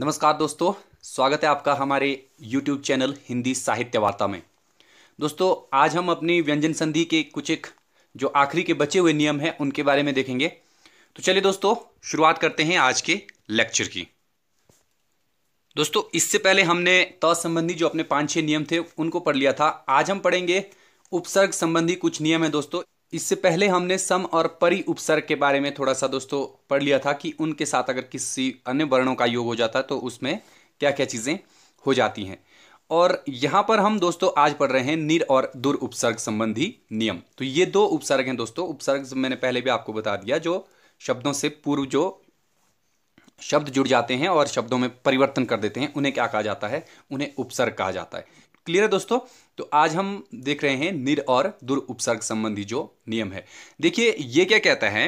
नमस्कार दोस्तों स्वागत है आपका हमारे YouTube चैनल हिंदी साहित्य वार्ता में दोस्तों आज हम अपनी व्यंजन संधि के कुछ एक जो आखिरी के बचे हुए नियम हैं उनके बारे में देखेंगे तो चलिए दोस्तों शुरुआत करते हैं आज के लेक्चर की दोस्तों इससे पहले हमने त संबंधी जो अपने पांच छह नियम थे उनको पढ़ लिया था आज हम पढ़ेंगे उपसर्ग संबंधी कुछ नियम है दोस्तों इससे पहले हमने सम और परि उपसर्ग के बारे में थोड़ा सा दोस्तों पढ़ लिया था कि उनके साथ अगर किसी अन्य वर्णों का योग हो जाता है तो उसमें क्या क्या चीज़ें हो जाती हैं और यहाँ पर हम दोस्तों आज पढ़ रहे हैं निर और दुर उपसर्ग संबंधी नियम तो ये दो उपसर्ग हैं दोस्तों उपसर्ग मैंने पहले भी आपको बता दिया जो शब्दों से पूर्व जो शब्द जुड़ जाते हैं और शब्दों में परिवर्तन कर देते हैं उन्हें क्या कहा जाता है उन्हें उपसर्ग कहा जाता है क्लियर है दोस्तों तो आज हम देख रहे हैं निर और दुर उपसर्ग संबंधी जो नियम है देखिए ये क्या कहता है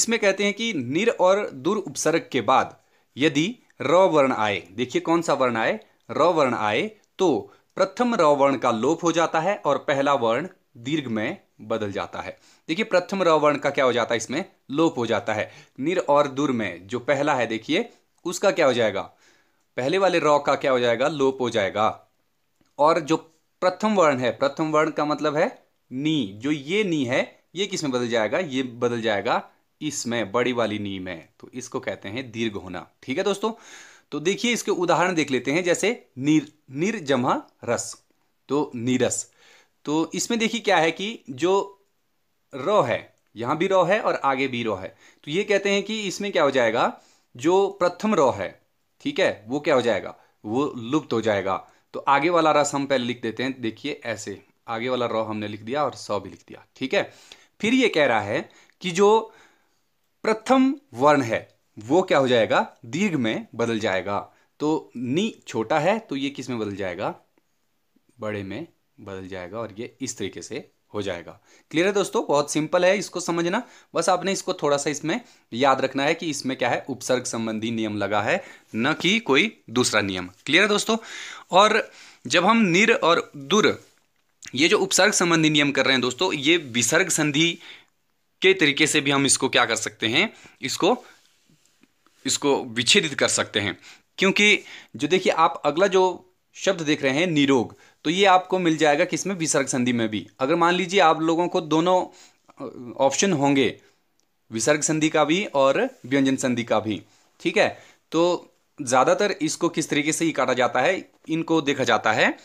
इसमें कहते हैं कि निर और दुर उपसर्ग के बाद यदि र वर्ण आए देखिए कौन सा वर्ण आए र वर्ण आए तो प्रथम र वर्ण का लोप हो जाता है और पहला वर्ण दीर्घ में बदल जाता है देखिए प्रथम र वर्ण का क्या हो जाता है इसमें लोप हो जाता है निर और दुर में जो पहला है देखिए उसका क्या हो जाएगा पहले वाले रॉ का क्या हो जाएगा लोप हो जाएगा और जो प्रथम वर्ण है प्रथम वर्ण का मतलब है नी जो ये नी है ये किस में बदल जाएगा ये बदल जाएगा इसमें बड़ी वाली नी में तो इसको कहते हैं दीर्घ होना ठीक है दोस्तों तो देखिए इसके उदाहरण देख लेते हैं जैसे निर निर जमा रस तो नीरस तो इसमें देखिए क्या है कि जो र है यहां भी रौ है और आगे भी रौ है तो ये कहते हैं कि इसमें क्या हो जाएगा जो प्रथम रौ है ठीक है वो क्या हो जाएगा वो लुप्त हो जाएगा तो आगे वाला रस हम पहले लिख देते हैं देखिए ऐसे आगे वाला रॉ हमने लिख दिया और सौ भी लिख दिया ठीक है फिर ये कह रहा है कि जो प्रथम वर्ण है वो क्या हो जाएगा दीर्घ में बदल जाएगा तो नी छोटा है तो ये किस में बदल जाएगा बड़े में बदल जाएगा और ये इस तरीके से हो जाएगा क्लियर है दोस्तों बहुत सिंपल है इसको समझना बस आपने इसको थोड़ा सा इसमें याद रखना है कि इसमें क्या है उपसर्ग संबंधी नियम लगा है न कि कोई दूसरा नियम क्लियर है दोस्तों और जब हम निर और दुर ये जो उपसर्ग संबंधी नियम कर रहे हैं दोस्तों ये विसर्ग संधि के तरीके से भी हम इसको क्या कर सकते हैं इसको इसको विच्छेदित कर सकते हैं क्योंकि जो देखिए आप अगला जो शब्द देख रहे हैं निरोग तो ये आपको मिल जाएगा कि इसमें विसर्ग संधि में भी अगर मान लीजिए आप लोगों को दोनों ऑप्शन होंगे विसर्ग संधि का भी और व्यंजन संधि का भी ठीक है तो ज़्यादातर इसको किस तरीके से ही काटा जाता है इनको देखा जाता है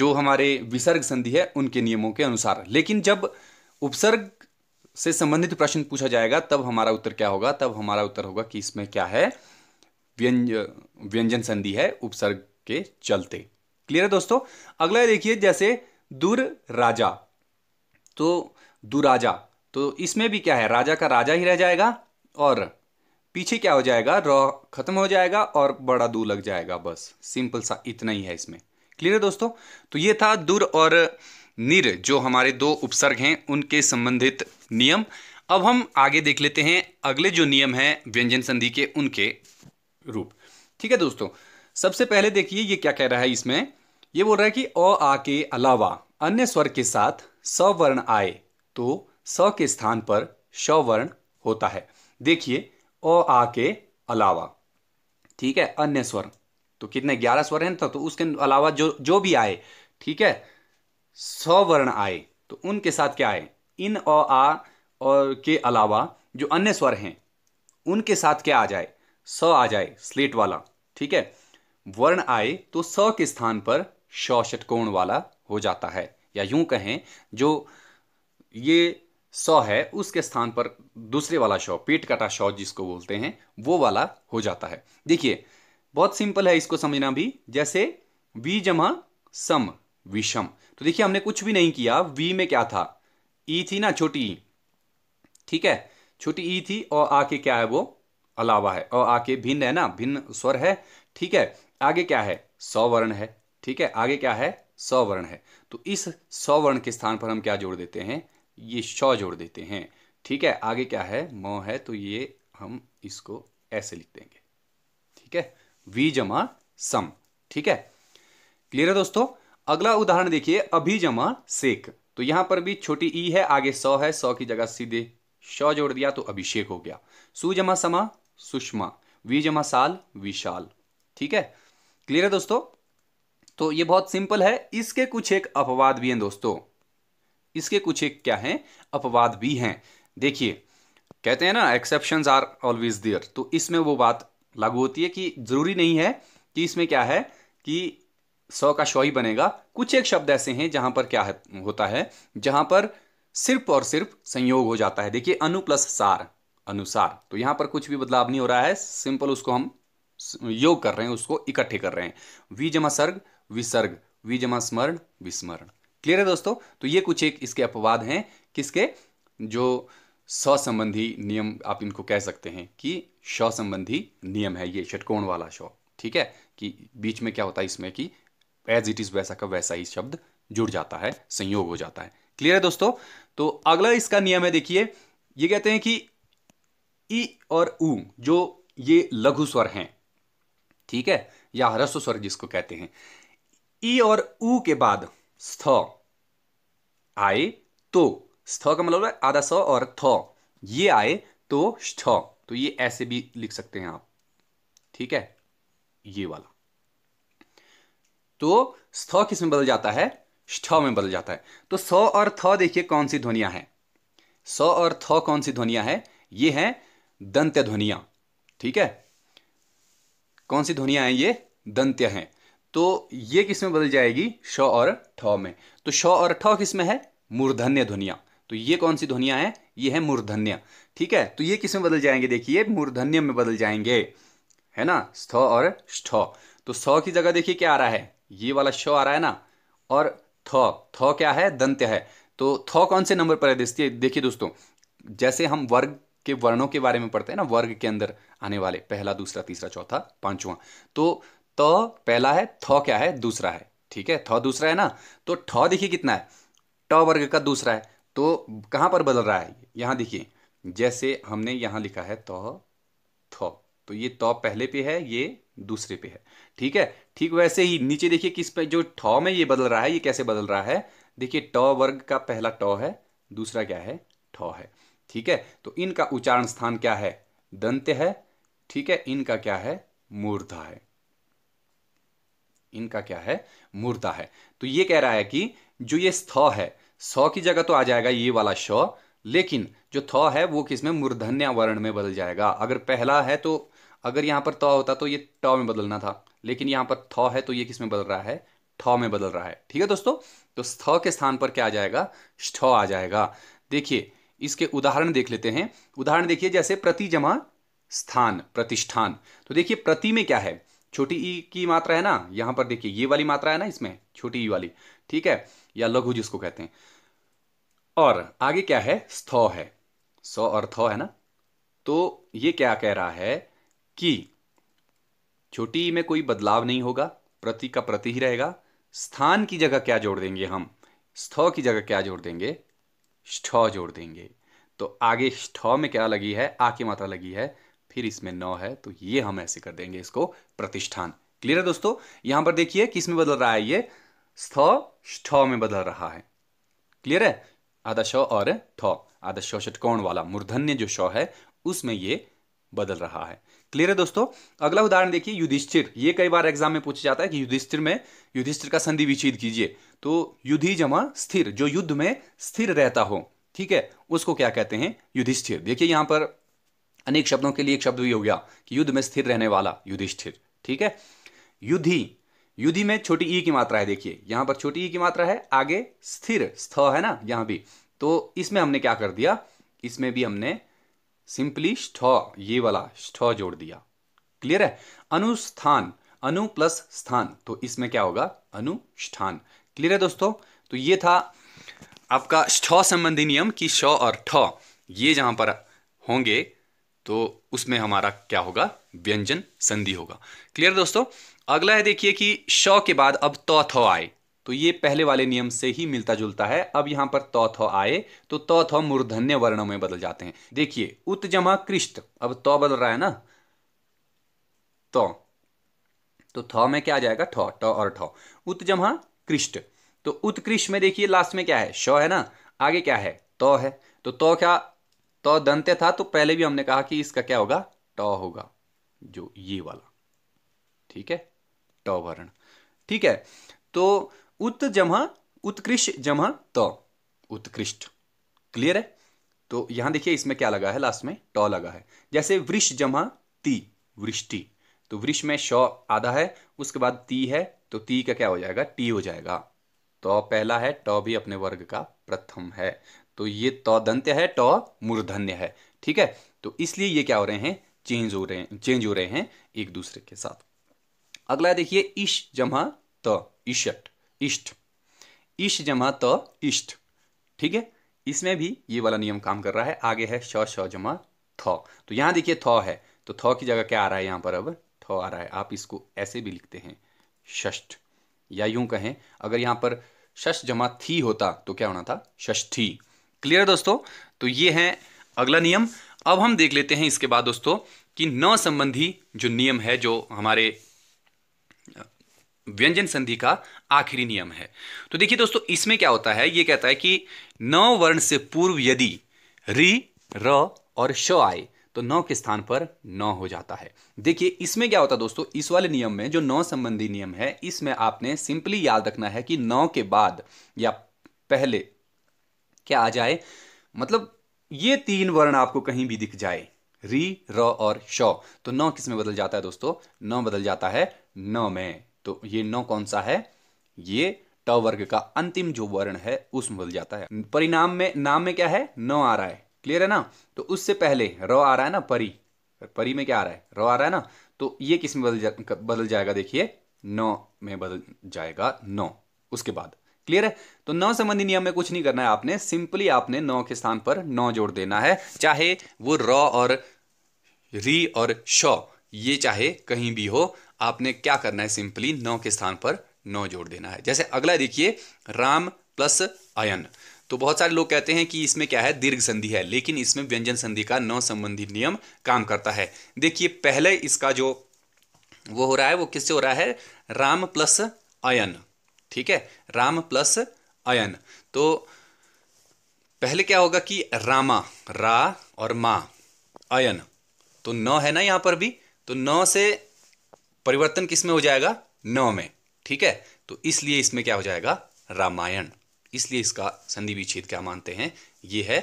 जो हमारे विसर्ग संधि है उनके नियमों के अनुसार लेकिन जब उपसर्ग से संबंधित प्रश्न पूछा जाएगा तब हमारा उत्तर क्या होगा तब हमारा उत्तर होगा कि इसमें क्या है व्यंज व्यंजन संधि है उपसर्ग के चलते क्लियर है दोस्तों अगला देखिए जैसे दुर राजा तो दुराजा तो इसमें भी क्या है राजा का राजा ही रह जाएगा और पीछे क्या हो जाएगा रॉ खत्म हो जाएगा और बड़ा दू लग जाएगा बस सिंपल सा इतना ही है इसमें क्लियर है दोस्तों तो ये था दुर और निर जो हमारे दो उपसर्ग हैं उनके संबंधित नियम अब हम आगे देख लेते हैं अगले जो नियम है व्यंजन संधि के उनके रूप ठीक है दोस्तों सबसे पहले देखिए ये क्या कह रहा है इसमें ये बोल रहा है कि अ आ के अलावा अन्य स्वर के साथ सवर्ण आए तो स के स्थान पर सवर्ण होता है देखिए अ आ के अलावा ठीक है अन्य स्वर तो कितने ग्यारह स्वर हैं तो, तो उसके अलावा जो जो भी आए ठीक है सौ वर्ण आए तो उनके साथ क्या आए इन अ आ और के अलावा जो अन्य स्वर हैं उनके साथ क्या आ जाए स आ जाए स्लेट वाला ठीक है वर्ण आए तो स के स्थान पर ष षटकोण वाला हो जाता है या यूं कहें जो ये सौ है उसके स्थान पर दूसरे वाला शव पेट कटा शव जिसको बोलते हैं वो वाला हो जाता है देखिए बहुत सिंपल है इसको समझना भी जैसे वी जमा सम विषम तो देखिए हमने कुछ भी नहीं किया वी में क्या था ई थी ना छोटी ई ठीक है छोटी ई थी और आके क्या है वो अलावा है और आके भिन्न है ना भिन्न स्वर है ठीक है आगे क्या है वर्ण है ठीक है आगे क्या है वर्ण है तो इस वर्ण के स्थान पर हम क्या जोड़ देते हैं ये शॉ जोड़ देते हैं ठीक है आगे क्या है म है तो ये हम इसको ऐसे लिख देंगे ठीक है वी जमा सम ठीक है क्लियर है दोस्तों अगला उदाहरण देखिए अभी जमा सेक तो यहां पर भी छोटी ई है आगे सौ है सौ की जगह सीधे शौ जोड़ दिया तो अभिषेक हो गया सु जमा समा सुषमा वी जमा साल विशाल ठीक है क्लियर है दोस्तों तो ये बहुत सिंपल है इसके कुछ एक अपवाद भी हैं दोस्तों इसके कुछ एक क्या हैं अपवाद भी हैं देखिए कहते हैं ना एक्सेप्शन आर ऑलवेज देयर तो इसमें वो बात लागू होती है कि जरूरी नहीं है कि इसमें क्या है कि सौ का शौ ही बनेगा कुछ एक शब्द ऐसे हैं जहां पर क्या है, होता है जहां पर सिर्फ और सिर्फ संयोग हो जाता है देखिए अनु प्लस सार अनुसार तो यहां पर कुछ भी बदलाव नहीं हो रहा है सिंपल उसको हम योग कर रहे हैं उसको इकट्ठे कर रहे हैं वी जमा सर्ग विसर्ग वी जमा स्मरण विस्मरण क्लियर है दोस्तों तो ये कुछ एक इसके अपवाद हैं किसके जो स्व संबंधी नियम आप इनको कह सकते हैं कि स्व संबंधी नियम है ये षटकोण वाला स्व ठीक है कि बीच में क्या होता है इसमें कि एज इट इज वैसा का वैसा ही शब्द जुड़ जाता है संयोग हो जाता है क्लियर है दोस्तों तो अगला इसका नियम है देखिए ये कहते हैं कि ई और ऊ जो ये लघु स्वर हैं ठीक है या ह्रस्व स्वर जिसको कहते हैं ई और ऊ के बाद स्थ आए तो स्थ का मतलब आधा स और थ ये आए तो स्थ तो ये ऐसे भी लिख सकते हैं आप ठीक है ये वाला तो स्थ किस में बदल जाता है स्थ में बदल जाता है तो स और थ देखिए कौन सी ध्वनिया है स और थ कौन सी ध्वनिया है ये है दंत्य ध्वनिया ठीक है कौन सी ध्वनिया है ये दंत्य हैं तो ये किस में बदल जाएगी श और ठ में तो श और ठ किस में है मूर्धन्य ध्वनिया तो ये कौन सी ध्वनिया है ये है मूर्धन्य ठीक है तो ये किस में बदल जाएंगे देखिए मूर्धन्य में बदल जाएंगे है ना स्थ और स्ठ तो स की जगह देखिए क्या आ रहा है ये वाला श आ रहा है ना और थ थ क्या है दंत्य है तो थ कौन से नंबर पर है देखिए दोस्तों जैसे हम वर्ग के वर्णों के बारे में पढ़ते हैं ना वर्ग के अंदर आने वाले पहला दूसरा तीसरा चौथा पांचवा तो तो पहला है थ क्या है दूसरा है ठीक है थ दूसरा है ना तो ठ देखिए कितना है ट वर्ग का दूसरा है तो कहां पर बदल रहा है यहां देखिए जैसे हमने यहां लिखा है तो थ तो ये तो पहले पे है ये दूसरे पे है ठीक है ठीक वैसे ही नीचे देखिए किस पे जो ठ में ये बदल रहा है ये कैसे बदल रहा है देखिए ट वर्ग का पहला ट है दूसरा क्या है ठ है ठीक है तो इनका उच्चारण स्थान क्या है दंत है ठीक है इनका क्या है मूर्धा है इनका क्या है मूर्ता है तो ये कह रहा है कि जो ये स्थ है सौ की जगह तो आ जाएगा ये वाला श लेकिन जो थ है वो किसमें मूर्धन्य वर्ण में बदल जाएगा अगर पहला है तो अगर यहां पर त होता तो ये ट में बदलना था लेकिन यहां पर थ है तो ये किसमें बदल रहा है ठ में बदल रहा है ठीक है दोस्तों तो स्थ के स्थान पर क्या आ जाएगा ष्ठ आ जाएगा देखिए इसके उदाहरण देख लेते हैं उदाहरण देखिए जैसे प्रति जमा स्थान प्रतिष्ठान तो देखिए प्रति में क्या है छोटी ई की मात्रा है ना यहां पर देखिए ये वाली मात्रा है ना इसमें छोटी ई वाली ठीक है या लघु जिसको कहते हैं और आगे क्या है स्थ है स और थ है ना तो ये क्या कह रहा है कि छोटी ई में कोई बदलाव नहीं होगा प्रति का प्रति ही रहेगा स्थान की जगह क्या जोड़ देंगे हम स्थ की जगह क्या जोड़ देंगे स्ठ जोड़ देंगे तो आगे स्ठ में क्या लगी है आ की मात्रा लगी है फिर इसमें नौ है तो ये हम ऐसे कर देंगे इसको प्रतिष्ठान क्लियर है दोस्तों यहां पर देखिए किस में बदल रहा है ये स्थ स्थ में बदल रहा है क्लियर है आधा और ठ आधा षटकोण वाला मूर्धन्य जो शौ है उसमें ये बदल रहा है क्लियर है दोस्तों अगला उदाहरण देखिए युधिष्ठिर ये कई बार एग्जाम में पूछा जाता है कि युधिष्ठिर में युधिष्ठिर का संधि विच्छेद कीजिए तो युधि जमा स्थिर जो युद्ध में स्थिर रहता हो ठीक है उसको क्या कहते हैं युधिष्ठिर देखिए यहां पर अनेक शब्दों के लिए एक शब्द भी हो गया कि युद्ध में स्थिर रहने वाला युधिष्ठिर ठीक है युधि युधि में छोटी ई की मात्रा है देखिए यहां पर छोटी ई की मात्रा है आगे स्थिर स्थ है ना यहां भी तो इसमें हमने क्या कर दिया इसमें भी हमने सिंपली स्ठ ये वाला स्ठ जोड़ दिया क्लियर है अनुस्थान अनु प्लस स्थान तो इसमें क्या होगा अनुष्ठान क्लियर है दोस्तों तो ये था आपका स्ठ संबंधी नियम कि श और ठ ये जहां पर होंगे तो उसमें हमारा क्या होगा व्यंजन संधि होगा क्लियर दोस्तों अगला है देखिए कि श के बाद अब तो थो आए तो ये पहले वाले नियम से ही मिलता जुलता है अब यहां पर तो थ आए तो तो थो मूर्धन्य वर्णों में बदल जाते हैं देखिए उत जमा कृष्ट अब तो बदल रहा है ना तो तो थ में क्या आ जाएगा ठो ट और ठो उत जमा कृष्ट तो उत्कृष्ट में देखिए लास्ट में क्या है श है ना आगे क्या है त है तो तो क्या तो दंत्य था तो पहले भी हमने कहा कि इसका क्या होगा ट होगा जो ये वाला ठीक है ट वर्ण ठीक है तो उत जमा उत्कृष्ट जमा तो उत्कृष्ट क्लियर है तो यहां देखिए इसमें क्या लगा है लास्ट में ट लगा है जैसे वृष जमा ती वृष्टि तो वृष में श आधा है उसके बाद ती है तो ती का क्या हो जाएगा टी हो जाएगा तो पहला है ट भी अपने वर्ग का प्रथम है तो ये तो है ट मूर्धन्य है ठीक है तो इसलिए ये क्या हो रहे हैं चेंज हो रहे हैं चेंज हो रहे हैं एक दूसरे के साथ अगला देखिए इश जमा त इशट इष्ट इश जमा त इष्ट ठीक है इसमें भी ये वाला नियम काम कर रहा है आगे है श श जमा थ तो यहां देखिए थ है तो थ की जगह क्या आ रहा है यहां पर अब थ आ रहा है आप इसको ऐसे भी लिखते हैं षष्ठ या यूं कहें अगर यहां पर शश जमा थी होता तो क्या होना था षष्ठी क्लियर दोस्तों तो ये है अगला नियम अब हम देख लेते हैं इसके बाद दोस्तों कि न संबंधी जो नियम है जो हमारे व्यंजन संधि का आखिरी नियम है तो देखिए दोस्तों इसमें क्या होता है ये कहता है कि न वर्ण से पूर्व यदि री र और श आए तो नौ के स्थान पर नौ हो जाता है देखिए इसमें क्या होता है दोस्तों इस वाले नियम में जो नौ संबंधी नियम है इसमें आपने सिंपली याद रखना है कि नौ के बाद या पहले क्या आ जाए मतलब ये तीन वर्ण आपको कहीं भी दिख जाए री र और श तो नौ किस में बदल जाता है दोस्तों नौ बदल जाता है न में तो ये नौ कौन सा है ये ट वर्ग का अंतिम जो वर्ण है उसमें बदल जाता है परिणाम में नाम में क्या है न आ रहा है क्लियर है ना तो उससे पहले र आ रहा है ना परी परी में क्या आ रहा है र आ रहा है ना तो ये किस में बदल जा, बदल जाएगा देखिए नौ में बदल जाएगा नौ उसके बाद क्लियर है तो नौ संबंधी नियम में कुछ नहीं करना है आपने सिंपली आपने नौ के स्थान पर नौ जोड़ देना है चाहे वो रॉ और री और शौ ये चाहे कहीं भी हो आपने क्या करना है सिंपली नौ के स्थान पर नौ जोड़ देना है जैसे अगला देखिए राम प्लस अयन तो बहुत सारे लोग कहते हैं कि इसमें क्या है दीर्घ संधि है लेकिन इसमें व्यंजन संधि का नौ संबंधी नियम काम करता है देखिए पहले इसका जो वो हो रहा है वो किससे हो रहा है राम प्लस अयन ठीक है राम प्लस अयन तो पहले क्या होगा कि रामा रा और मा अयन तो न है ना यहां पर भी तो न से परिवर्तन किसमें हो जाएगा न में ठीक है तो इसलिए इसमें क्या हो जाएगा रामायण इसलिए इसका संधि विच्छेद क्या मानते हैं यह है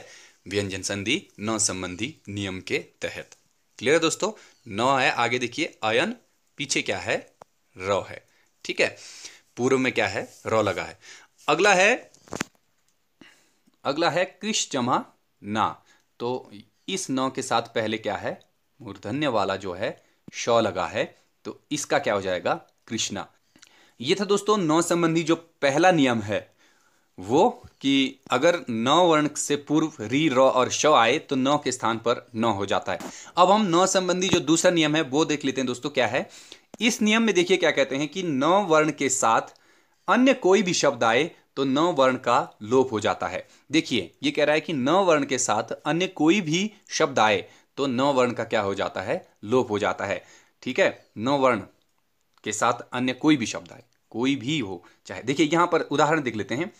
व्यंजन संधि न संबंधी नियम के तहत क्लियर है दोस्तों न है आगे देखिए अयन पीछे क्या है र है ठीक है पूर्व में क्या है रॉ लगा है अगला है अगला है क्रिश जमा ना तो इस नौ के साथ पहले क्या है मूर्धन्य वाला जो है शौ लगा है तो इसका क्या हो जाएगा कृष्णा ये था दोस्तों नौ संबंधी जो पहला नियम है वो कि अगर नौ वर्ण से पूर्व री रॉ और श आए तो नौ के स्थान पर नौ हो जाता है अब हम नौ संबंधी जो दूसरा नियम है वो देख लेते हैं दोस्तों क्या है इस नियम में देखिए क्या कहते हैं कि नौ वर्ण के साथ अन्य कोई भी शब्द आए तो नौ वर्ण का लोप हो जाता है देखिए ये कह रहा है कि नौ वर्ण के साथ अन्य कोई भी शब्द आए तो नौ वर्ण का क्या हो जाता है लोप हो जाता है ठीक है नौ वर्ण के साथ अन्य कोई भी शब्द आए कोई भी हो चाहे देखिए यहां पर उदाहरण देख लेते हैं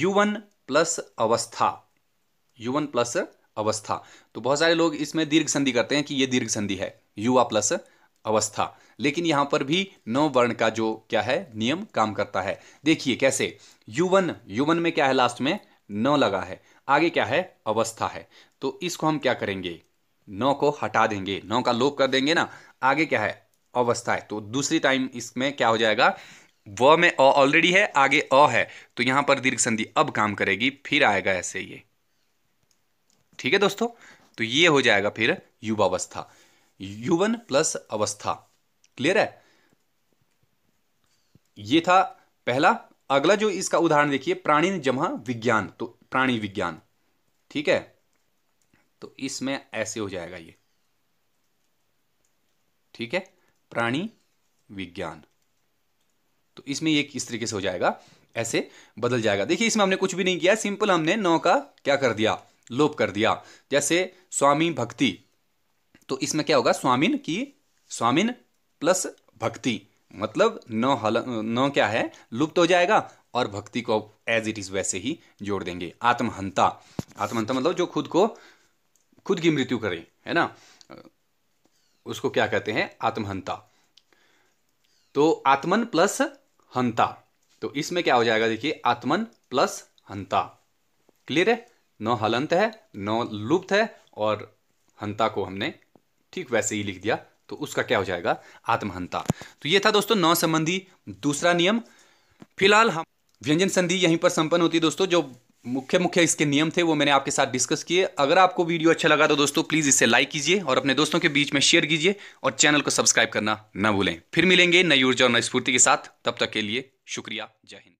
युवन प्लस अवस्था युवन प्लस अवस्था तो बहुत सारे लोग इसमें दीर्घ संधि करते हैं कि यह दीर्घ संधि है युवा प्लस अवस्था लेकिन यहां पर भी नौ वर्ण का जो क्या है नियम काम करता है देखिए कैसे युवन युवन में क्या है लास्ट में नौ लगा है आगे क्या है अवस्था है तो इसको हम क्या करेंगे नौ को हटा देंगे नौ का लोप कर देंगे ना आगे क्या है अवस्था है तो दूसरी टाइम इसमें क्या हो जाएगा व में अ ऑलरेडी है आगे अ है तो यहां पर दीर्घ संधि अब काम करेगी फिर आएगा ऐसे ये ठीक है दोस्तों तो ये हो जाएगा फिर युवावस्था युवन प्लस अवस्था क्लियर है ये था पहला अगला जो इसका उदाहरण देखिए प्राणी जमा विज्ञान तो प्राणी विज्ञान ठीक है तो इसमें ऐसे हो जाएगा ये ठीक है प्राणी विज्ञान तो इसमें ये किस तरीके से हो जाएगा ऐसे बदल जाएगा देखिए इसमें हमने कुछ भी नहीं किया सिंपल हमने नौ का क्या कर दिया लोप कर दिया जैसे स्वामी भक्ति तो इसमें क्या होगा स्वामिन की स्वामिन प्लस भक्ति मतलब नौ हल नौ क्या है लुप्त हो जाएगा और भक्ति को एज इट इज वैसे ही जोड़ देंगे आत्महंता आत्महंता मतलब जो खुद को खुद की मृत्यु करे है ना उसको क्या कहते हैं आत्महंता तो आत्मन प्लस हंता तो इसमें क्या हो जाएगा देखिए आत्मन प्लस हंता क्लियर है नौ हलंत है नौ लुप्त है और हंता को हमने ठीक वैसे ही लिख दिया तो उसका क्या हो जाएगा आत्महनता तो ये था दोस्तों नौ संबंधी दूसरा नियम फिलहाल हम व्यंजन संधि यहीं पर संपन्न होती है दोस्तों जो मुख्य मुख्य इसके नियम थे वो मैंने आपके साथ डिस्कस किए अगर आपको वीडियो अच्छा लगा तो दोस्तों प्लीज़ इसे लाइक कीजिए और अपने दोस्तों के बीच में शेयर कीजिए और चैनल को सब्सक्राइब करना न भूलें फिर मिलेंगे नई ऊर्जा और नई स्फूर्ति के साथ तब तक के लिए शुक्रिया जय हिंद